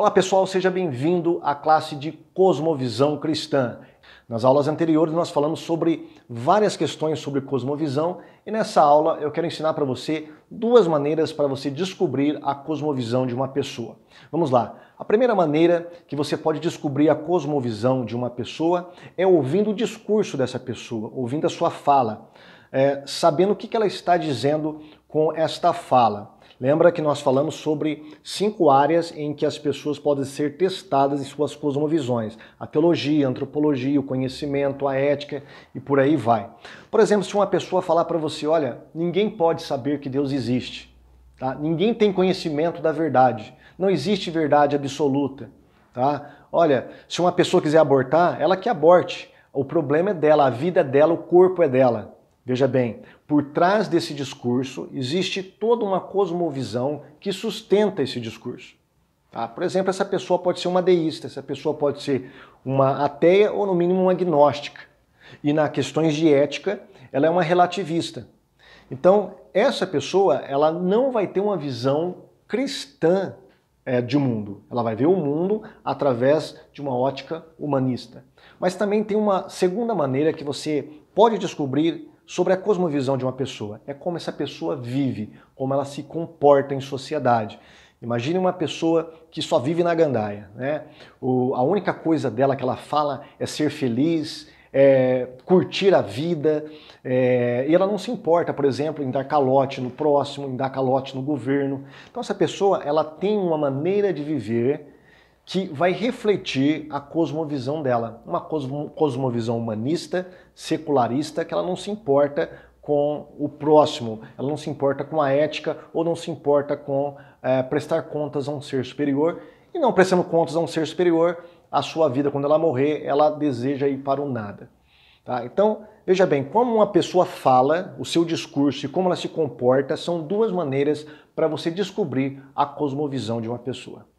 Olá pessoal, seja bem-vindo à classe de Cosmovisão Cristã. Nas aulas anteriores nós falamos sobre várias questões sobre cosmovisão e nessa aula eu quero ensinar para você duas maneiras para você descobrir a cosmovisão de uma pessoa. Vamos lá. A primeira maneira que você pode descobrir a cosmovisão de uma pessoa é ouvindo o discurso dessa pessoa, ouvindo a sua fala, é, sabendo o que ela está dizendo com esta fala. Lembra que nós falamos sobre cinco áreas em que as pessoas podem ser testadas em suas cosmovisões: a teologia, a antropologia, o conhecimento, a ética e por aí vai. Por exemplo, se uma pessoa falar para você: olha, ninguém pode saber que Deus existe, tá? ninguém tem conhecimento da verdade, não existe verdade absoluta. Tá? Olha, se uma pessoa quiser abortar, ela que aborte. O problema é dela, a vida é dela, o corpo é dela. Veja bem, por trás desse discurso existe toda uma cosmovisão que sustenta esse discurso. Tá? Por exemplo, essa pessoa pode ser uma deísta, essa pessoa pode ser uma ateia ou, no mínimo, uma agnóstica. E na questões de ética, ela é uma relativista. Então, essa pessoa ela não vai ter uma visão cristã é, de mundo. Ela vai ver o mundo através de uma ótica humanista. Mas também tem uma segunda maneira que você pode descobrir sobre a cosmovisão de uma pessoa, é como essa pessoa vive, como ela se comporta em sociedade. Imagine uma pessoa que só vive na gandaia, né? O, a única coisa dela que ela fala é ser feliz, é, curtir a vida, é, e ela não se importa, por exemplo, em dar calote no próximo, em dar calote no governo. Então essa pessoa, ela tem uma maneira de viver que vai refletir a cosmovisão dela. Uma cosmovisão humanista, secularista, que ela não se importa com o próximo, ela não se importa com a ética ou não se importa com é, prestar contas a um ser superior. E não prestando contas a um ser superior, a sua vida, quando ela morrer, ela deseja ir para o nada. Tá? Então, veja bem, como uma pessoa fala, o seu discurso e como ela se comporta são duas maneiras para você descobrir a cosmovisão de uma pessoa.